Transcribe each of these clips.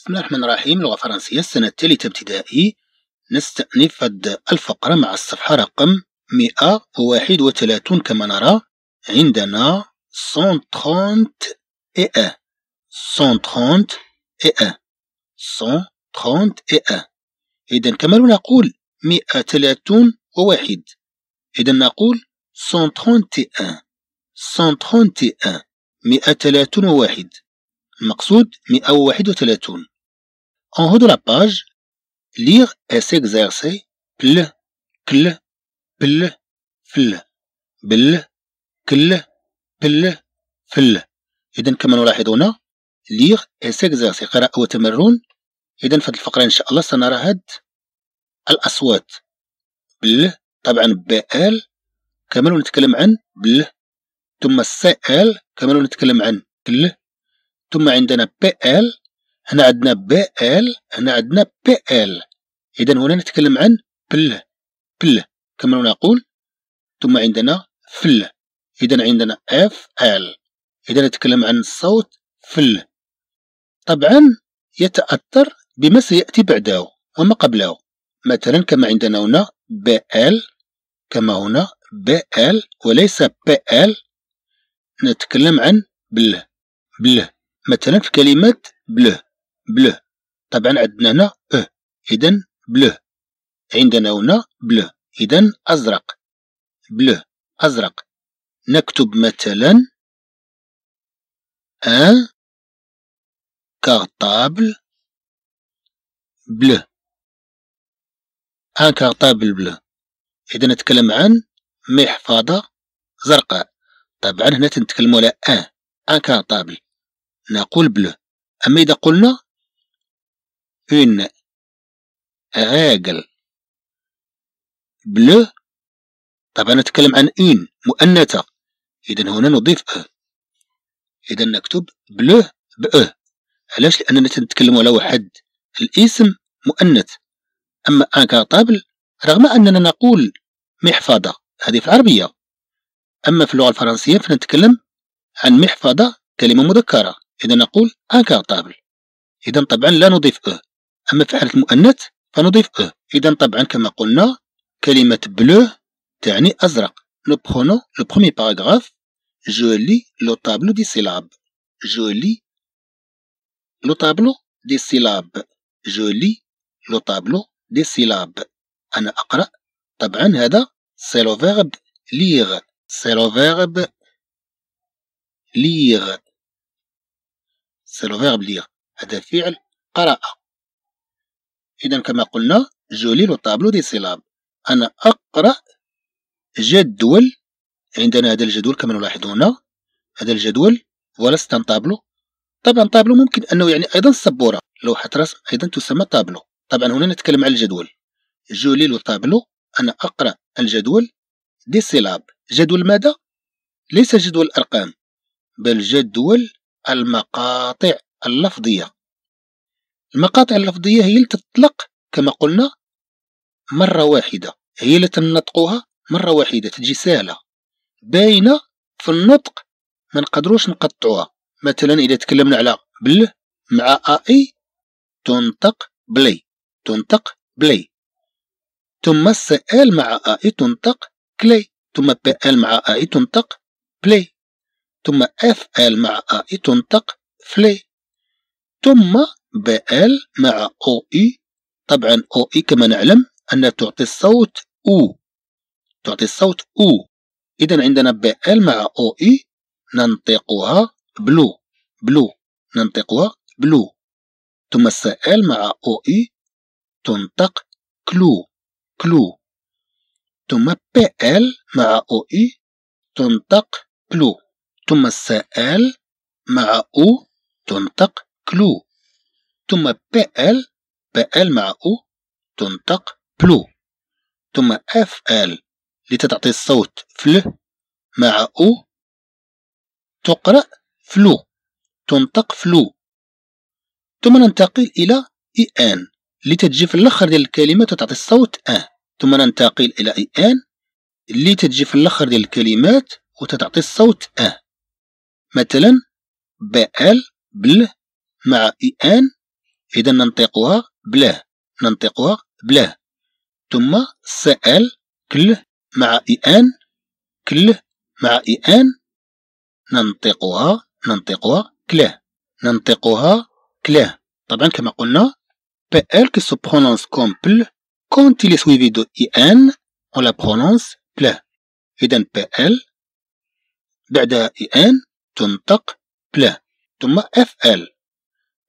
بسم الله الرحمن الرحيم لغة فرنسية السنة الثالثة ابتدائي نستأنف الفقرة مع الصفحة رقم 131 كما نرى عندنا 130 اي 1 130 اي 1 130 اي 1 إذا كما نقول 130 وواحد إذا نقول 131 131 131 وواحد المقصود 131 En haut de la page, lire et s'exercer pl, cl, pl, fl, bl, كل بل فل اذا كما نلاحظ هنا ليغ اسكزاسي قراءة وتمرن اذا في هذه الفقرة ان شاء الله سنرى هاد الاصوات بل طبعا بال كما نتكلم عن بل ثم ال كما نتكلم عن كل ثم عندنا PL هنا عندنا BL هنا عندنا PL إذا هنا نتكلم عن بل بل كما نقول ثم عندنا فل إذا عندنا FL إذا نتكلم عن صوت فل طبعا يتأثر بما سيأتي بعده وما قبله مثلا كما عندنا هنا BL كما هنا BL وليس PL نتكلم عن بل بل مثلا في كلمة بله بله طبعا عندنا هنا اه إذا بله عندنا هنا بله إذا أزرق بله أزرق نكتب مثلا ان آه، كارطابل بله ان آه، كارطابل بله إذا نتكلم عن محفظة زرقاء طبعا هنا تنتكلمو على ان آه، ان كارطابل نقول بلو أما إذا قلنا إن عاقل بلو طبعا نتكلم عن إن مؤنثة إذا هنا نضيف أ إذا نكتب بلو بأه علاش لأننا تنتكلم على واحد الاسم مؤنث أما أنكاطابل رغم أننا نقول محفظة هذه في العربية أما في اللغة الفرنسية فنتكلم عن محفظة كلمة مذكرة إذا نقول انكارتابل إذا طبعا لا نضيف أه أما في حالة المؤنث فنضيف أه إذا طبعا كما قلنا كلمة بلو تعني أزرق نو برونو لو برومي باراغراف جولي لو طابلو دي سيلاب جولي لو طابلو دي سيلاب جولي لو طابلو دي سيلاب أنا أقرأ طبعا هذا سي لو فيرب ليغ سي لو فيرب ليغ c'est le verbe lire هذا فعل قراءة إذا كما قلنا جولي لو طابلو دي سيلاب أنا أقرأ جدول عندنا هذا الجدول كما نلاحظون هذا الجدول فوالا ستان طابلو طبعا طابلو ممكن أنه يعني أيضا سبورة لوحة رسم أيضا تسمى طابلو طبعا هنا نتكلم عن الجدول جولي لو طابلو أنا أقرأ الجدول دي سيلاب جدول ماذا؟ ليس جدول الأرقام بل جدول المقاطع اللفظية المقاطع اللفظية هي اللي تطلق كما قلنا مرة واحدة هي اللي تنطقوها مرة واحدة تجي سهلة باينة في النطق ما نقدروش نقطعوها مثلا إذا تكلمنا على بل مع اي تنطق بلي تنطق بلي ثم السال مع اي تنطق كلي ثم بال مع اي تنطق بلي ثم اف ال مع اي e تنطق فلي ثم ب ال مع او اي e. طبعا او اي e كما نعلم أن تعطي الصوت أو تعطي الصوت أو إذا عندنا ب ال مع أو إي ننطقها بلو بلو ننطقها بلو ثم س ال مع أو إي تنطق كلو كلو ثم ب ال مع أو إي تنطق بلو ثم السائل مع أو تنطق كلو ثم بال بال مع أو تنطق بلو ثم اف ال لتتعطي الصوت فل مع أو تقرأ فلو تنطق فلو ثم ننتقل إلى إي آن لتجي في الأخر ديال الكلمة وتعطي الصوت أه ثم ننتقل إلى إي آن لتجي في الأخر ديال الكلمات وتتعطي الصوت أه مثلا بال بل مع ان إذا ننطقها بله ننطقها بله ثم سأل كل مع ان كل مع ان ننطقها ننطقها كلا ننطقها كلا طبعا كما قلنا بال qui se كوم بل pl quand لي سويفي دو de IN on la prononce ple إذا بال بعد ان تنطق بلا ثم اف ال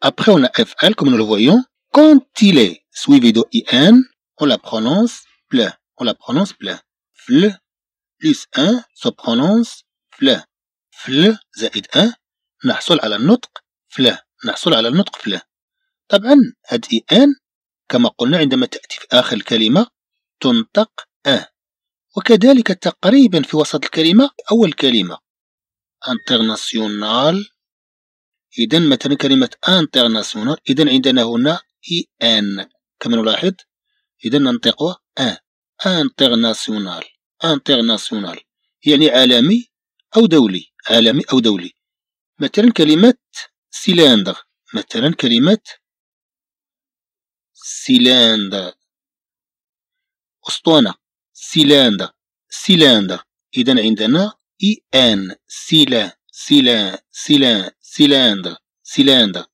ابخي اون اف ال كوم نو لو فويون كونت اي دو اي ان اون لا برونونس بلا اون لا برونونس بلا فل بلس ان سو برونونس فل فل زائد ان نحصل على النطق فلا نحصل على النطق فلا طبعا هاد اي ان كما قلنا عندما تاتي في اخر الكلمه تنطق ا وكذلك تقريبا في وسط الكلمه اول كلمه انترناسيونال إذا مثلا كلمة انترناسيونال إذا عندنا هنا إي إن كما نلاحظ إذا ننطقه أن انترناسيونال انترناسيونال يعني عالمي أو دولي عالمي أو دولي مثلا كلمة سيلندر مثلا كلمة سيلندر أسطوانة سيلندر سيلندر إذا عندنا إن سيلا سيلا سيلا سيلاندر سيلاندر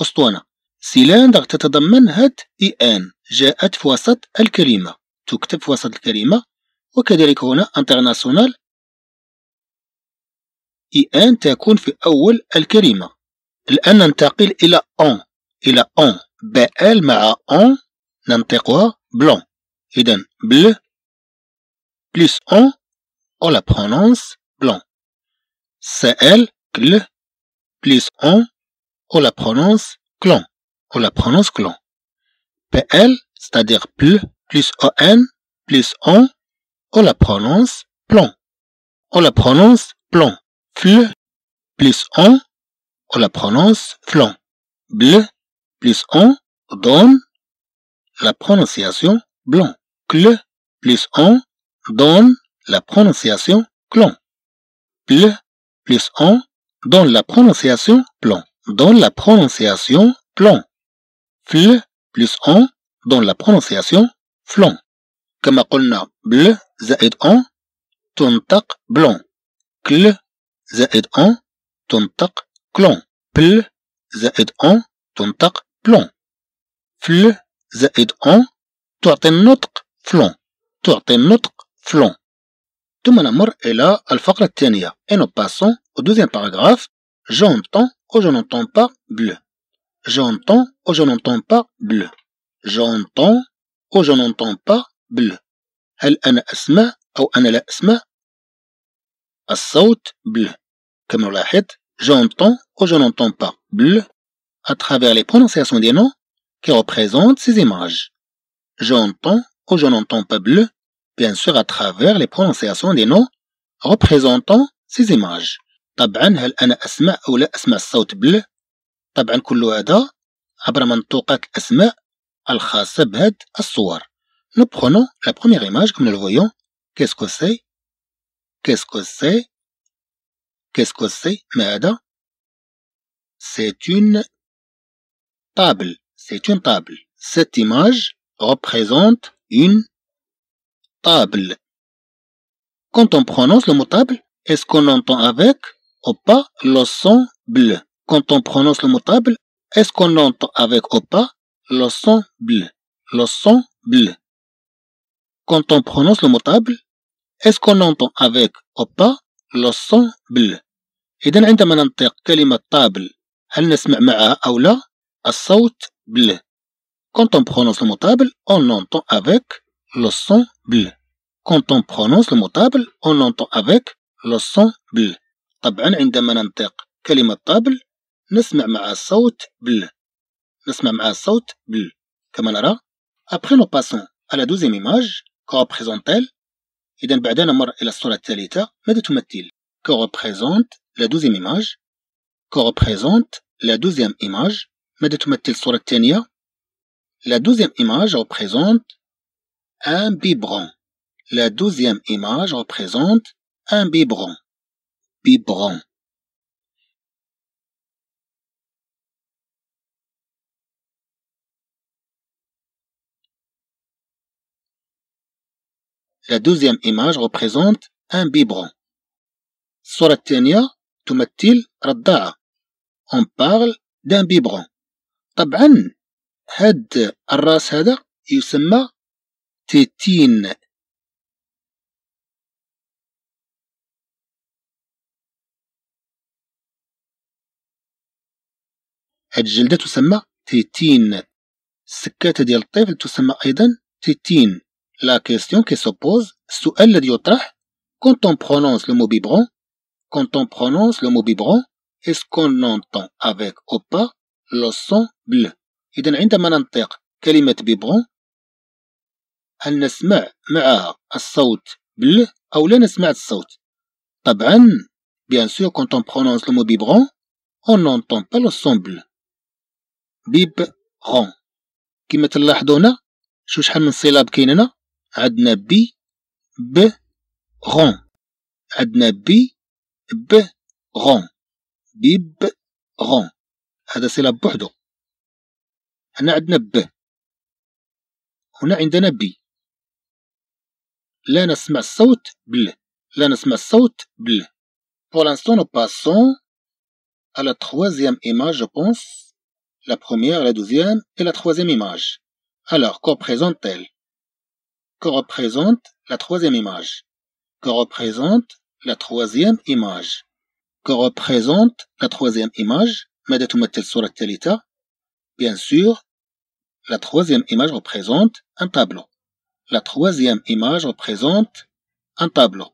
أسطوانة سيلاندر تتضمن هات اي ان جاءت في وسط الكلمة تكتب في وسط الكلمة وكذلك هنا انترناسيونال اي ان تكون في أول الكلمة الآن ننتقل إلى أون إلى أون بال مع أون ننطقها بلون إذا بل بلس أون أو لا برونونس CL, CL, plus on, on la prononce clon, on la prononce clon. PL, c'est-à-dire PL, plus ON, plus on, on la prononce plon, on la prononce plon. FL, plus on, on la prononce flon. BL, plus on, donne la prononciation blanc. CL, plus on, donne la prononciation clon plus on dans la prononciation plan. Dans la prononciation plan. Fl plus on dans la prononciation flanc. Comme on a bl on, ton tak blanc. Kl un ton clan. Pl zaid on, ton tak plan. Fl zaid on, toi t'es notre flanc. Toi t'es notre flanc. Et nous passons au deuxième paragraphe. J'entends, ou je n'entends pas, bleu. J'entends, ou je n'entends pas, bleu. J'entends, ou je n'entends pas, bleu. هل أنا أسمع ou أنا bleu. Comme on j'entends ou je n'entends pas bleu à travers les prononciations des noms qui représentent ces images. J'entends ou je n'entends pas bleu bien sûr à travers les prononciations des noms représentant ces images ou Nous prenons la première image comme nous le voyons. Qu'est-ce que c'est Qu'est-ce que c'est Qu'est-ce que c'est C'est une table. C'est une table. Cette image représente une quand on prononce le mot table, est-ce qu'on entend avec ou pas le son bleu Quand on prononce le mot table, est-ce qu'on entend avec ou pas le son bleu Le son bleu. Quand on prononce le mot table, est-ce qu'on entend avec ou pas le son bleu إذا عندما ننطق كلمة table, هل نسمع معها أو لا quand on prononce le mot table on entend avec le son bleu ». Quand on prononce le mot table, on l'entend avec le son bl. طبعا عندما ننطق كلمة طابل نسمع مع صوت بل نسمع مع صوت بل كما نرى Après nous passons à la deuxième image que représente-t-elle إذا بعد نمر إلى الصورة الثالثة ماذا تمثل que représente la deuxième image que représente la deuxième image ماذا تمثل الصورة الثانية La deuxième image représente un biberon. La douzième image représente un biberon. Biberon. La deuxième image représente un biberon. Soratania, tomatil تمثل On parle d'un biberon. طبعا هذا الراس هذا يسمى Tétine. Et j'ai dit Tétine. Ce que tu dis, s'appelle aussi Tétine. La question qui se pose, c'est quand on prononce le mot biberon, quand on prononce le mot biberon, est-ce qu'on entend avec ou pas le son bleu Et j'ai dit quand on prononce le mot biberon, هل نسمع معها الصوت بل أو لا نسمع الصوت طبعا بيان سور quand on prononce le mot biberon on n'entend pas le son بل biberon كيما تلاحظوا هنا شو شحال من صلاب كاين هنا عندنا بي ب غون عندنا بي ب غون بيب غون هذا سيلاب بوحدو هنا عندنا ب هنا عندنا بي Pour l'instant, nous passons à la troisième image, je pense. La première, la deuxième et la troisième image. Alors, que représente-t-elle Que représente la troisième image Que représente la troisième image Que représente la troisième image Bien sûr, la troisième image représente un tableau. La troisième image représente un tableau.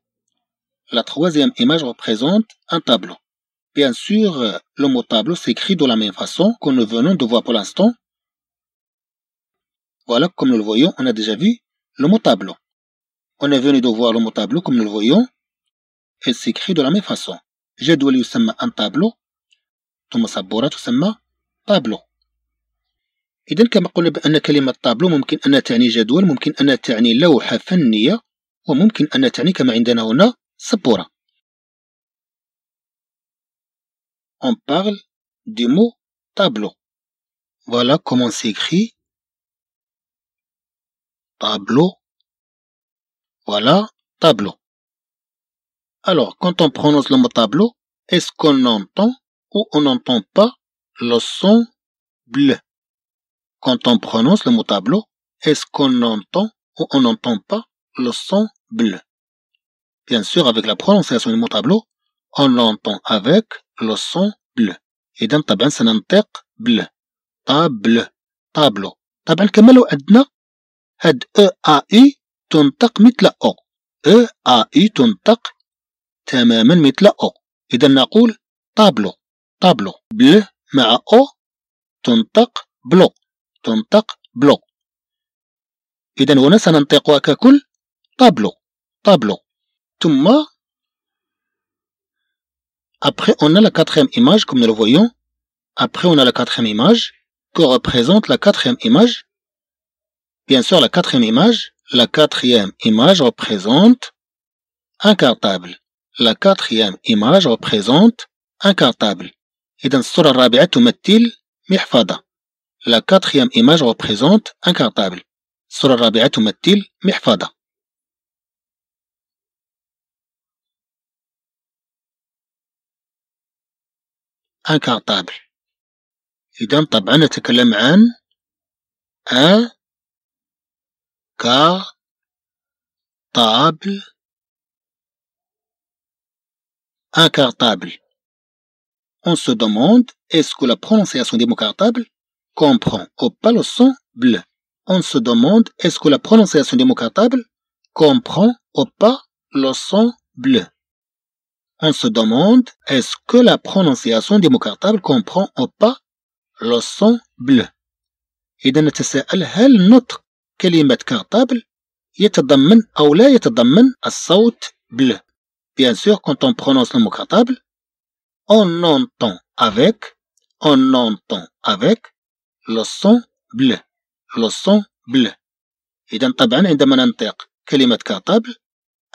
La troisième image représente un tableau. Bien sûr, le mot tableau s'écrit de la même façon que nous venons de voir pour l'instant. Voilà, comme nous le voyons, on a déjà vu le mot tableau. On est venu de voir le mot tableau comme nous le voyons. Il s'écrit de la même façon. Je dois lui un tableau. tableau. إذا كما قلنا بأن كلمة طابلو ممكن أن تعني جدول ممكن أن تعني لوحة فنية وممكن أن تعني كما عندنا هنا سبورة On parle du mot tableau. Voilà comment s'écrit tableau. Voilà tableau. Alors, quand on prononce le mot tableau, est-ce qu'on entend ou on n'entend pas le son bleu Quand on prononce le mot tableau, est-ce qu'on entend ou on n'entend pas le son bleu Bien sûr, avec la prononciation du mot tableau, on entend avec le son bleu. Et dans سننطق بل طابل طابلو tableau, tableau. لو عندنا هاد او ا اي تنطق مثل او تنطق بلو إذا هنا سننطقها ككل طابلو طابلو ثم Après, on a la quatrième image, comme nous le voyons. Après, on a la quatrième image. Que représente la quatrième image Bien sûr, la quatrième image. La quatrième image représente un cartable. La quatrième image représente un cartable. إذا الصورة الرابعة تمثل محفظة La quatrième image représente un cartable. الصورة الرابعة تمثل mihfada. un cartable. إذا on parle de un cartable un cartable. On se demande est-ce que la prononciation des mots cartable comprend au bleu. On se demande est-ce que la prononciation démocratable comprend son bleu. On se demande est-ce que la prononciation démocratable comprend au pas إذا نتساءل هل نطق كلمة كارتابل يتضمن أو لا يتضمن saut bleu. Bien sûr, quand on prononce le mot on entend avec, on entend avec, لوسومبل لوسومبل اذا طبعا عندما ننطق كلمه كاطابل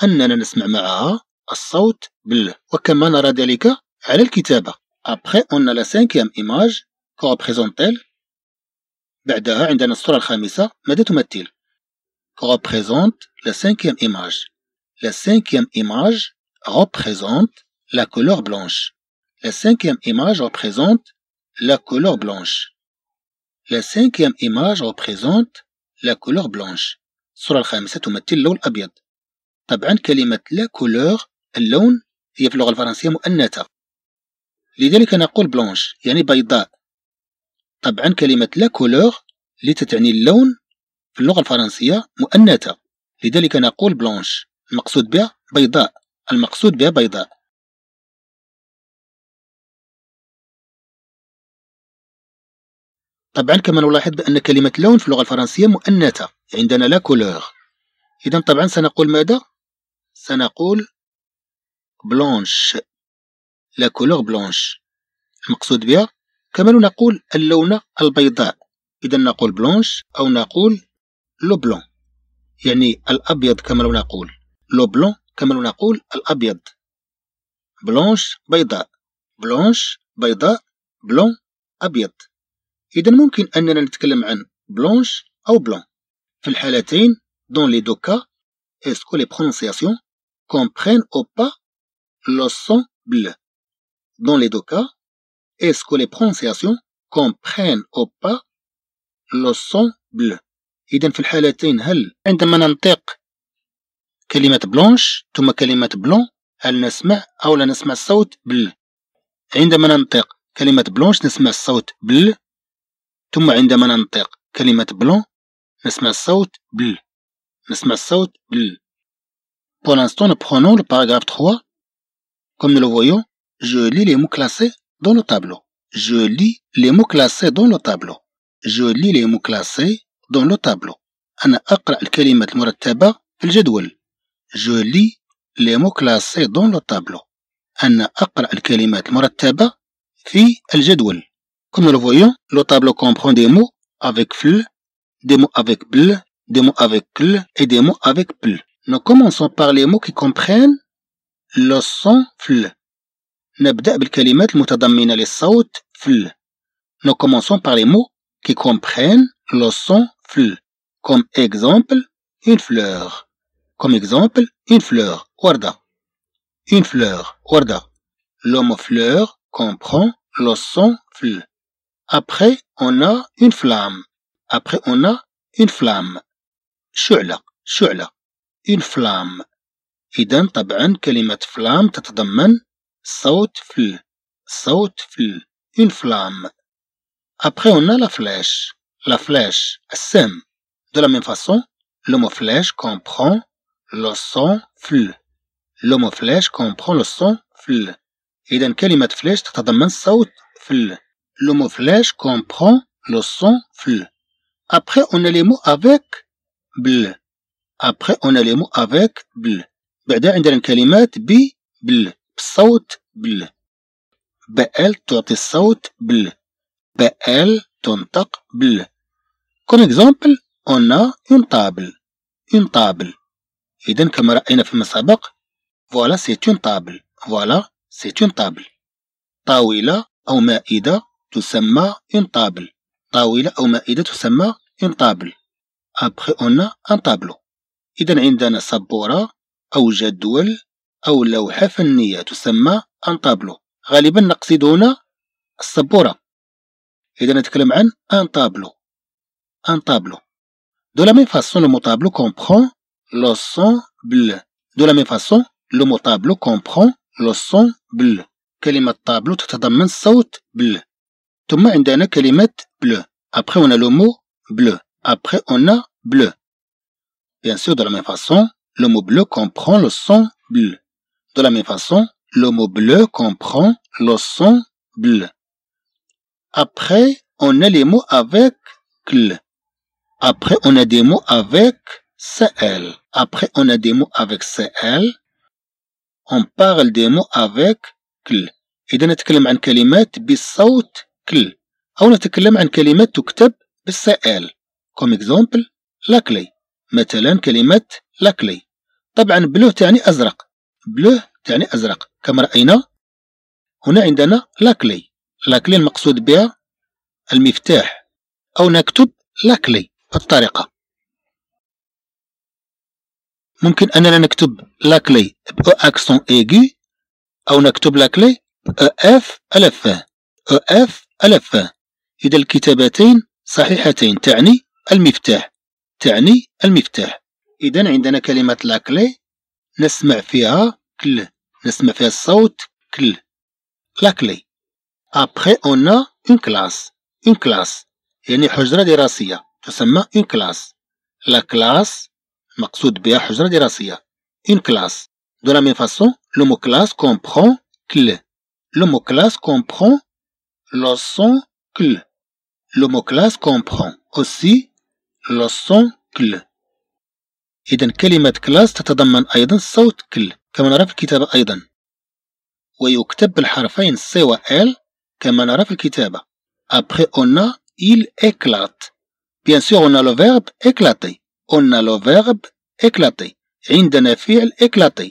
اننا نسمع معها الصوت بل وكما نرى ذلك على الكتابه ابخي اون لا سانكيام ايماج كو بريزونتيل بعدها عندنا الصوره الخامسه ماذا تمثل كو بريزونت لا سانكيام ايماج لا سانكيام ايماج ريبريزونت لا كولور بلونش لا سانكيام ايماج ريبريزونت لا كولور بلونش La cinquième image représente la couleur blanche الصورة الخامسة تمثل اللون الأبيض طبعا كلمة لا كولور اللون هي في اللغة الفرنسية مؤنثة لذلك نقول بلونش يعني بيضاء طبعا كلمة لا كولور التي تعني اللون في اللغة الفرنسية مؤنثة لذلك نقول بلونش المقصود بها بيضاء المقصود بها بيضاء طبعا كما نلاحظ بأن كلمة لون في اللغة الفرنسية مؤنثة عندنا لا كولور إذا طبعا سنقول ماذا؟ سنقول بلونش لا كولور بلونش المقصود بها كما نقول اللون البيضاء إذا نقول بلونش أو نقول لو بلون يعني الأبيض كما نقول لو بلون كما نقول الأبيض بلونش بيضاء بلونش بيضاء بلون أبيض إذا ممكن أننا نتكلم عن بلونش أو بلون في الحالتين دون لي دوكا اسكو لي برونسياسيون كومبرين أو با لو سون بل دون لي دوكا اسكو لي برونسياسيون كومبرين أو با لو سون بل إذا في الحالتين هل عندما ننطق كلمة بلونش ثم كلمة بلون هل نسمع أو لا نسمع الصوت بل عندما ننطق كلمة بلونش نسمع الصوت بل ثم عندما ننطق كلمة بلون نسمع الصوت بل نسمع الصوت بل Pour l'instant, nous prenons le paragraphe 3. Comme nous le voyons, je lis les mots classés dans le tableau. Je lis les mots classés dans le tableau. Je lis les mots classés dans le tableau. أنا أقرأ الكلمات المرتبة في الجدول. Je lis les mots classés dans le tableau. أنا أقرأ الكلمات المرتبة في الجدول. Comme nous le voyons, le tableau comprend des mots avec fl, des mots avec bl, des mots avec cl et des mots avec pl. Nous commençons par les mots qui comprennent le son fl. بالكلمات للصوت fl. Nous commençons par les mots qui comprennent le son fl. Comme exemple, une fleur. Comme exemple, une fleur, warda. Une fleur, warda. L'homme fleur comprend le son fl. Après, on a une flamme. Après, on a une flamme. شعلة شعلة une flamme. إذا طبعا كلمة flamme تتضمن صوت فل صوت فل une flamme. Après on a la flèche. La flèche, sème. De la même façon, le flèche comprend le son fl. Le flèche comprend le son fl. إذا كلمة flèche تتضمن صوت fl ». Le mot flèche comprend le son fl. Après, on a les mots avec bl. Après, on a les mots avec bl. بعدها عندنا الكلمات بي بل بصوت بل بال تعطي الصوت بل بال تنطق بل كون اكزامبل اون اون طابل اون طابل اذا كما راينا في المسابق فوالا سي اون طابل فوالا سي اون طابل طاوله او مائده تسمى une طابل طاولة أو مائدة تسمى une طابل أبخي on ان طابلو إذا عندنا سبورة أو جدول أو لوحة فنية تسمى ان طابلو غالبا نقصد هنا السبورة إذا نتكلم عن ان طابلو ان طابلو دو لا ميم فاسون لو طابلو كومبخون لو سون بل دو لا ميم فاسون لو طابلو كومبخون لو سون بل كلمة طابلو تتضمن صوت بل ثم عندنا كلمة bleu. Après, on a le mot bleu. Après, on a bleu. Bien sûr, de la même façon, le mot bleu comprend le son bleu. De la même façon, le mot bleu comprend le son bleu. Après, on a les mots avec cl. Après, on a des mots avec cl. Après, on a des mots avec cl. On parle des mots avec cl. on نتكلم عن كلمات bisout كل أو نتكلم عن كلمات تكتب بالسائل كوم اكزومبل لاكلي مثلا كلمة لاكلي طبعا بلو تعني أزرق بلو تعني أزرق كما رأينا هنا عندنا لاكلي لاكلي المقصود بها المفتاح أو نكتب لاكلي بالطريقة ممكن أننا نكتب لاكلي بأو أكسون إيغي أو نكتب لاكلي بأو أف ألفه أو أف ألف إذا الكتابتين صحيحتين تعني المفتاح تعني المفتاح إذا عندنا كلمة لاكلي نسمع فيها كل نسمع فيها الصوت كل لاكلي أبخي أونا اون كلاس اون كلاس يعني حجرة دراسية تسمى اون كلاس لا كلاس مقصود بها حجرة دراسية اون كلاس دو لا ميم فاسون لو مو كلاس كومبخون كل لو مو كلاس كومبخون le Le son cl. mot classe comprend aussi le son l'osoncle. إذا كلمة كلاس تتضمن أيضا صوت كل كما نرى في الكتابة أيضا ويكتب بالحرفين C و L كما نرى في الكتابة Après on a il éclate Bien sûr on a le verbe éclater On a le verbe éclater عندنا فعل éclater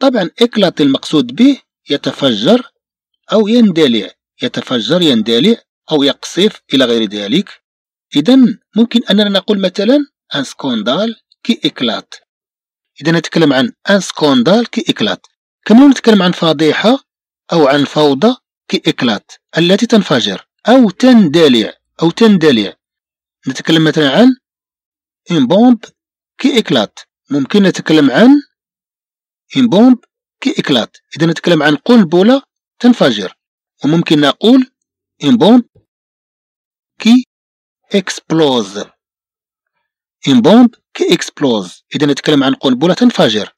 طبعا éclater المقصود به يتفجر أو يندلع يتفجر يندلع أو يقصف إلى غير ذلك إذا ممكن أننا نقول مثلا أن سكوندال كي إكلات إذا نتكلم عن أن سكوندال كي إكلات كما نتكلم عن فضيحة أو عن فوضى كي إكلات التي تنفجر أو تندلع أو تندلع نتكلم مثلا عن إن بومب كي إكلات ممكن نتكلم عن إن بومب كي إكلات إذا نتكلم عن قنبلة تنفجر وممكن نقول إن بومب كي إكسبلوز إن بومب كي إكسبلوز إذا نتكلم عن قنبلة تنفجر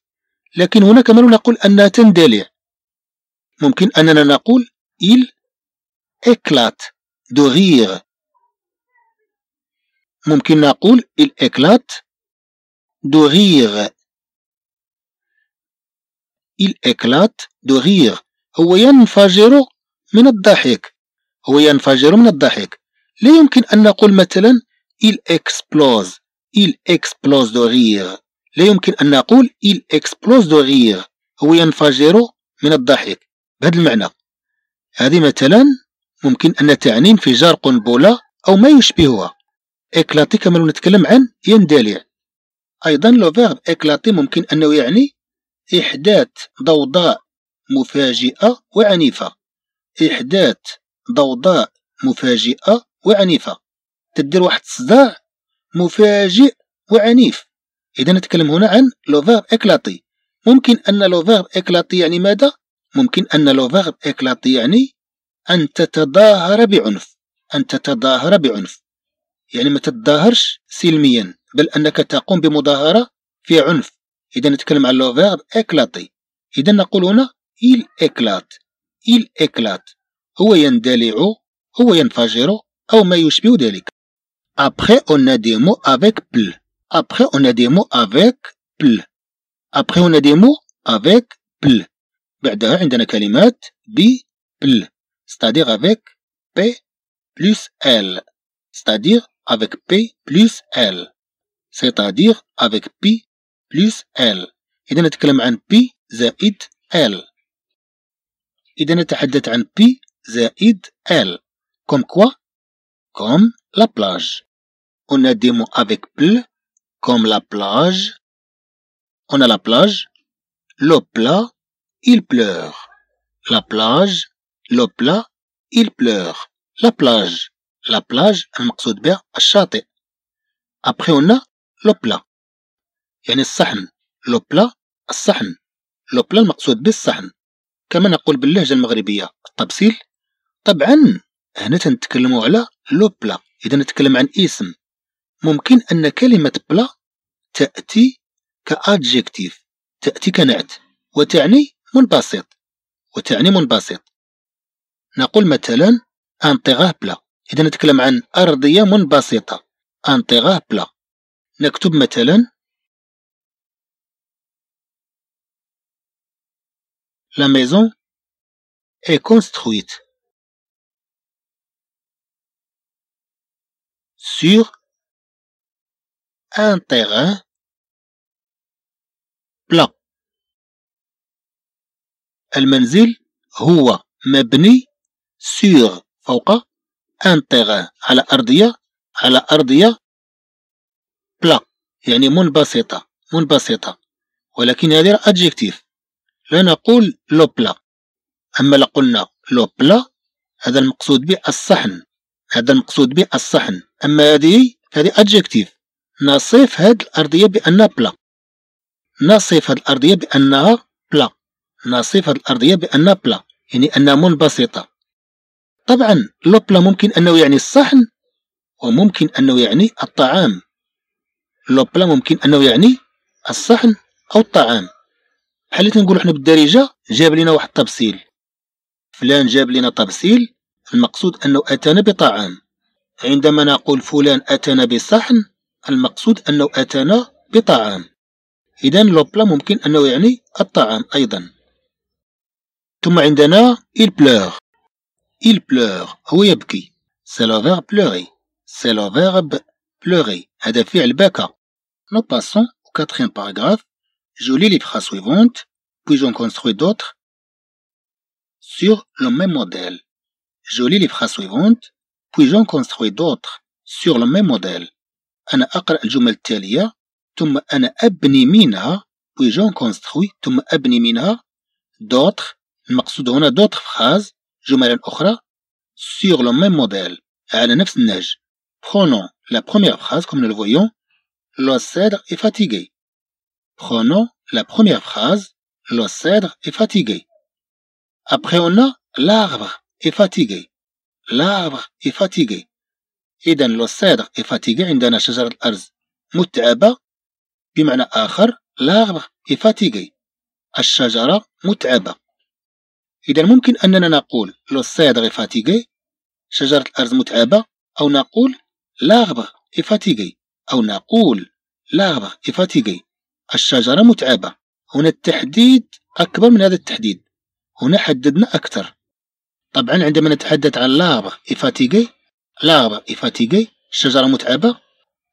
لكن هناك من نقول أنها تندلع ممكن أننا نقول إل إكلات دو غير ممكن نقول إل إكلات دو غير إل إكلات دو غير هو ينفجر من الضحك هو ينفجر من الضحك لا يمكن أن نقول مثلا il explose il explose de rire لا يمكن أن نقول il explose de rire هو ينفجر من الضحك بهذا المعنى هذه مثلا ممكن أن تعني انفجار قنبلة أو ما يشبهها إكلاتي كما نتكلم عن يندلع أيضا لو فيرب إكلاتي ممكن أنه يعني إحداث ضوضاء مفاجئة وعنيفة إحداث ضوضاء مفاجئة وعنيفة تدير واحد الصداع مفاجئ وعنيف إذا نتكلم هنا عن لوفار إكلاطي ممكن أن لوفار إكلاطي يعني ماذا؟ ممكن أن لوفار إكلاطي يعني أن تتظاهر بعنف أن تتظاهر بعنف يعني ما تتظاهرش سلميا بل أنك تقوم بمظاهرة في عنف إذا نتكلم عن لو فيرب إكلاطي إذا نقول هنا إيل إكلاط il éclate. هو يندلع هو ينفجر أو ما يشبه ذلك Après on a des mots avec pl Après on a des mots avec pl Après on a des mots avec pl بعدها عندنا كلمات ب بل c'est-à-dire avec P plus L c'est-à-dire avec P plus L c'est-à-dire avec P plus L إذا نتكلم عن P زائد L L comme quoi comme la plage on a des mots avec pl comme la plage on a la plage le plat il pleure la plage le plat il pleure la plage la plage Un المقصود à الشاطئ après on a le plat يعني الصحن le plat الصحن le plat المقصود bien كما نقول باللهجة المغربية التبصيل طبعا هنا تنتكلم على لو بلا إذا نتكلم عن اسم ممكن أن كلمة بلا تأتي كأدجكتيف تأتي كنعت وتعني منبسط وتعني منبسط نقول مثلا انطغاه بلا إذا نتكلم عن أرضية منبسطة انطغاه بلا نكتب مثلا La maison est construite sur un terrain plat. المنزل هو مبني سور فوق ان تيغان على أرضية على أرضية بلا يعني منبسطة منبسطة ولكن هذه أدجكتيف فنقول لوبلا أما لقلنا لوبلا هذا المقصود به الصحن هذا المقصود به الصحن أما هذه هذه أدجكتيف نصف هذه الأرضية بأنها بلا نصف هذه الأرضية بأنها بلا نصف هذه الأرضية بأنها بلا يعني أنها منبسطة طبعا لوبلا ممكن أنه يعني الصحن وممكن أنه يعني الطعام لوبلا ممكن أنه يعني الصحن أو الطعام بحال اللي حنا بالدارجه جاب لنا واحد الطبسيل فلان جاب لنا طبسيل المقصود انه اتانا بطعام عندما نقول فلان اتانا بصحن المقصود انه اتانا بطعام اذا لوبلا ممكن انه يعني الطعام ايضا ثم عندنا il pleure il pleure هو يبكي c'est le verbe pleurer c'est le verbe pleurer هذا فعل بكى نو باسون au quatrième paragraphe Je lis les phrases suivantes, puis j'en construis d'autres sur le même modèle. Je lis les phrases suivantes, puis j'en construis d'autres sur le même modèle. أنا أقرأ الجمل التالية ثم أنا أبني منها puis j'en construis ثم أبني منها d'autres المقصود هنا d'autres phrases جملا أخرى sur le même modèle على نفس النهج prenons la première phrase comme nous le voyons le cèdre est fatigué Prenons la première phrase. Le cèdre est fatigué. Après on a l'arbre est fatigué. L'arbre est fatigué. إذا لو سيدر إي فاتيغي عندنا شجرة الأرز متعبة بمعنى آخر لاغبغ إي فاتيغي الشجرة متعبة إذا ممكن أننا نقول لو سيدر إي فاتيغي شجرة الأرز متعبة أو نقول لاغبغ إي فاتيغي أو نقول لاغبغ إي فاتيغي الشجرة متعبة هنا التحديد أكبر من هذا التحديد هنا حددنا أكثر طبعا عندما نتحدث عن لابا إفاتيجي لابا إفاتيجي الشجرة متعبة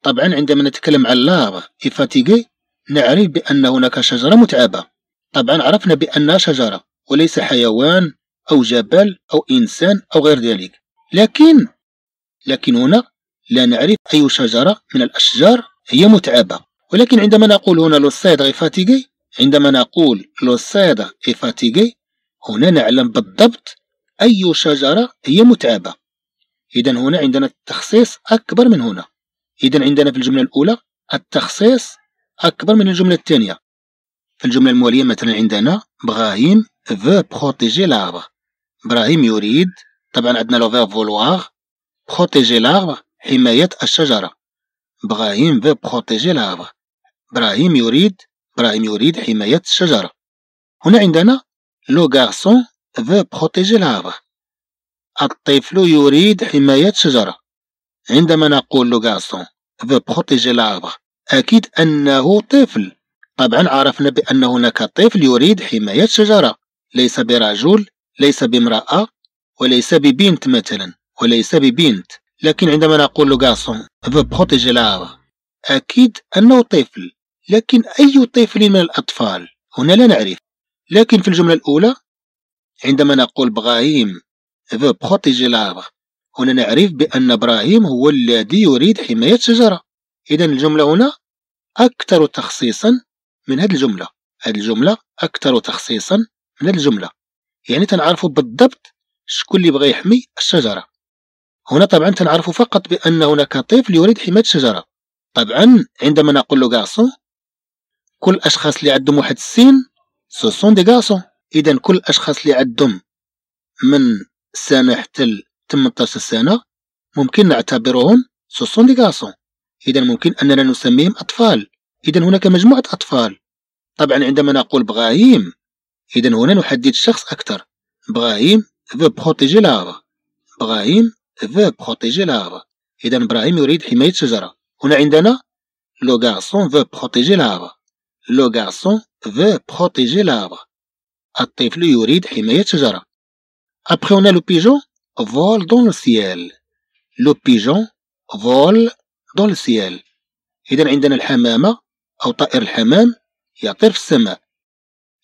طبعا عندما نتكلم عن لابا إفاتيجي نعرف بأن هناك شجرة متعبة طبعا عرفنا بأنها شجرة وليس حيوان أو جبل أو إنسان أو غير ذلك لكن لكن هنا لا نعرف أي شجرة من الأشجار هي متعبة ولكن عندما نقول هنا لو سيدا إفاتيغي عندما نقول لو سيدا إفاتيغي هنا نعلم بالضبط أي شجرة هي متعبة إذا هنا عندنا التخصيص أكبر من هنا إذا عندنا في الجملة الأولى التخصيص أكبر من الجملة الثانية في الجملة الموالية مثلا عندنا إبراهيم فو بروتيجي لاربر إبراهيم يريد طبعا عندنا لو فيغ فولواغ بروتيجي لاربر حماية الشجرة إبراهيم فو بروتيجي لاربر إبراهيم يريد إبراهيم يريد حماية الشجرة هنا عندنا لو غارسون فو بروتيجي الهافر الطفل يريد حماية الشجرة عندما نقول لو غارسون فو بروتيجي الهافر أكيد أنه طفل طبعا عرفنا بأن هناك طفل يريد حماية الشجرة ليس برجل ليس بامرأة وليس ببنت مثلا وليس ببنت لكن عندما نقول لو غارسون فو بروتيجي الهافر أكيد أنه طفل لكن أي طفل من الأطفال هنا لا نعرف لكن في الجملة الأولى عندما نقول إبراهيم veut protéger l'arbre هنا نعرف بأن إبراهيم هو الذي يريد حماية الشجرة إذا الجملة هنا أكثر تخصيصا من هذه الجملة هذه الجملة أكثر تخصيصا من هذه الجملة يعني تنعرفوا بالضبط شكون اللي بغى يحمي الشجرة هنا طبعا تنعرفوا فقط بأن هناك طفل يريد حماية الشجرة طبعا عندما نقول له غارسون كل الاشخاص اللي عندهم واحد السن سو سون دي غاسون اذا كل الاشخاص اللي عندهم من سنه حتى 18 سنه ممكن نعتبرهم سو سون دي غاسون اذا ممكن اننا نسميهم اطفال اذا هناك مجموعه اطفال طبعا عندما نقول ابراهيم اذا هنا نحدد الشخص اكثر ابراهيم فو بروتيجي لاربا ابراهيم فو بروتيجي لاربا اذا ابراهيم يريد حمايه شجره هنا عندنا لو غاسون فو بروتيجي لاربا Le garçon veut protéger l'arbre. Après, on a le pigeon vole dans le ciel. Le pigeon vole dans le ciel. إذا عندنا الحمامة le طائر الحمام يطير في السماء.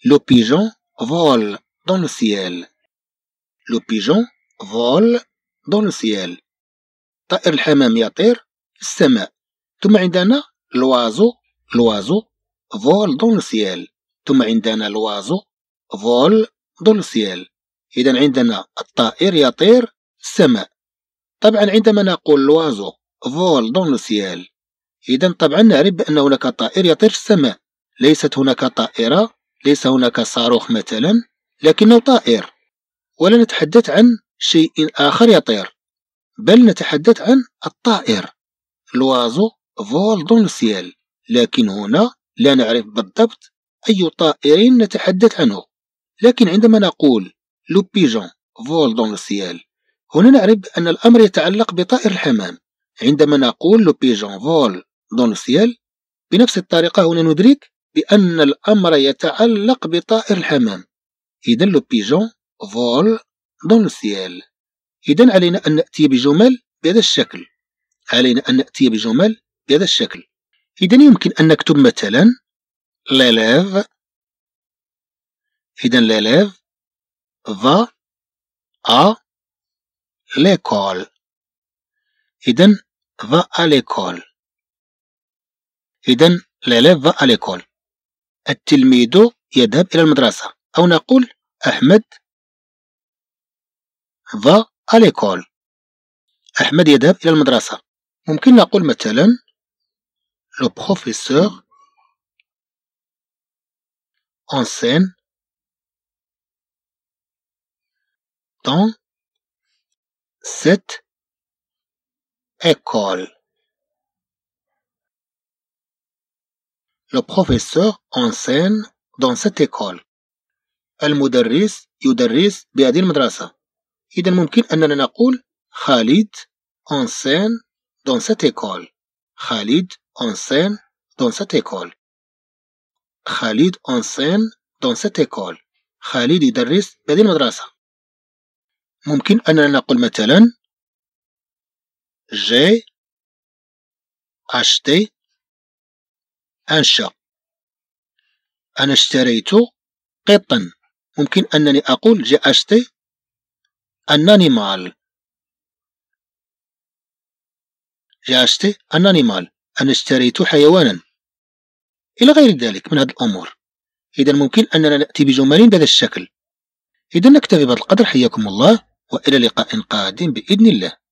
Le pigeon vole dans le ciel. Le pigeon vole dans le ciel. طائر الحمام يطير في السماء. ثم عندنا l'oiseau l'oiseau فول دون سيال ثم عندنا الوازو فول دون سيال إذا عندنا الطائر يطير السماء طبعا عندما نقول الوازو فول دون سيال إذا طبعا نعرف بأن هناك طائر يطير في السماء ليست هناك طائرة ليس هناك صاروخ مثلا لكنه طائر ولا نتحدث عن شيء آخر يطير بل نتحدث عن الطائر الوازو فول دون سيال لكن هنا لا نعرف بالضبط أي طائر نتحدث عنه لكن عندما نقول لو بيجون فول دون السيال هنا نعرف أن الأمر يتعلق بطائر الحمام عندما نقول لو بيجون فول دون السيال بنفس الطريقة هنا ندرك بأن الأمر يتعلق بطائر الحمام إذا لو بيجون فول دون السيال إذا علينا أن نأتي بجمل بهذا الشكل علينا أن نأتي بجمل بهذا الشكل إذا يمكن أن نكتب مثلا ليليف إذا ليليف va à l'école. إذا va à l'école. إذا l'élève va à l'école. التلميذ يذهب إلى المدرسة أو نقول أحمد ذا أ l'école. أحمد يذهب إلى المدرسة. ممكن نقول مثلا le professeur enseigne dans cette école. Le professeur enseigne dans cette école. المدرس يدرس بهذه المدرسة. إذا ممكن أننا نقول Khalid enseigne dans cette école. خالد اون دون سيت ايكول خالد اون دون سيت ايكول خالد يدرس بهذه المدرسة ممكن أننا نقول مثلا جي أشتي أنشا أنا اشتريت قطا ممكن أنني أقول جي أشتي أنانيمال جاسته أن أنيمال أن اشتريت حيوانا إلى غير ذلك من هذه الأمور إذا ممكن أننا نأتي بجمل بهذا الشكل إذا نكتفي بهذا القدر حياكم الله وإلى لقاء قادم بإذن الله